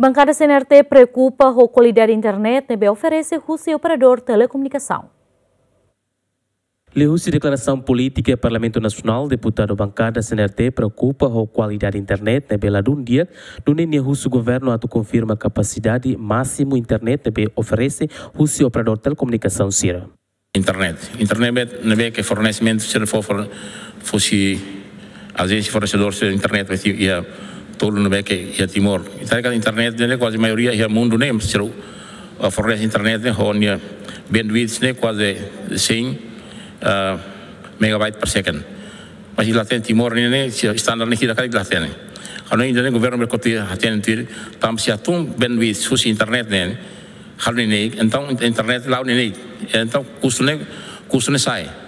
Bancada CNRT preocupa com a qualidade da internet e oferece Rússia operador telecomunicação. Leu-se declaração política ao Parlamento Nacional, deputado bancada CNRT preocupa a qualidade da internet na Bela Dúndia. No Nenê Russo, governo ato confirma a capacidade máxima internet que oferece Rússia operador de telecomunicação Cira. Internet. Internet na é que fornecimento se for fosse agência fornecedora de internet, ia tolu no beke Timur. timor kan internet ini quasi mayoria ia mundu ne mstru a fornece internet ne honia bandwidth ne quasi sing ah, megabyte per second Masih latihan Timur timor ne ne standard ne hira kali la ten kalau ini dari governo berkoti hatian itu tam siatung bandwidth susi internet ne kalau ini entah internet lau ne entang kusunnya kusunnya saya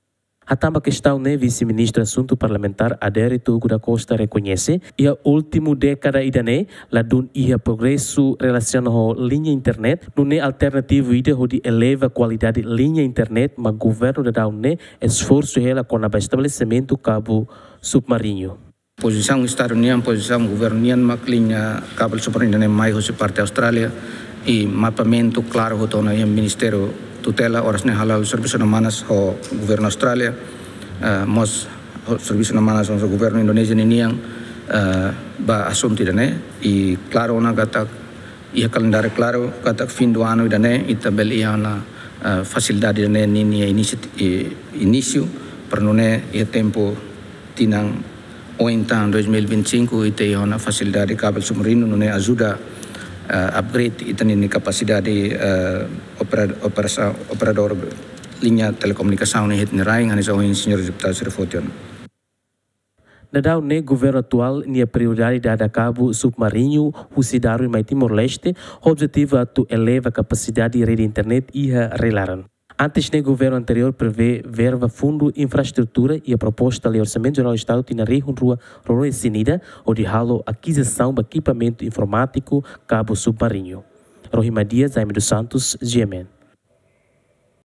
A tamba questão, né, vice-ministro assunto parlamentar Adere Togo da Costa reconhece e a último década ida, né, la dun ia progresso relacionado linha internet, no né alternativo ida onde eleva qualidade linha internet, mas governo da dau, né, esforço ela com a estabelecimento cabo submarino. Posição Estado União, posição governo União, mas linha cabo submarino, né, mais parte Austrália e mapeamento claro, o Ministério tutela ne halal na manas ho governo Australia uh, mos na manas ho governo Indonesia ini yang uh, eh, ba asum ne i klaro na gatak i kalendare klaro gatak fin do ano idane i tabel iya na uh, eh, facilidad ne ni ni inisiu perno ne iya tempo tinang ointan 2025 ite na fasilidad facilidad kabel sumrinu ne ajuda uh, upgrade itu ni kapasitas di operador, operador linha telecomunicação e Ritnerain, e o engenheiro deputado Serfotion. Nadal ne governo atual nia prioridade da cabo submarino husidaru mai Timor-Leste, objetivo é tu eleva a capacidade de rede internet e a relaran Antes ne governo anterior prevê verba fundo infraestrutura e a proposta de orçamento geral do Estado tinha rihun rua Rua Sinida, onde ralo aquisição de equipamento informático cabo submarino. Rohimadia Zaimedo Santos, Yemen.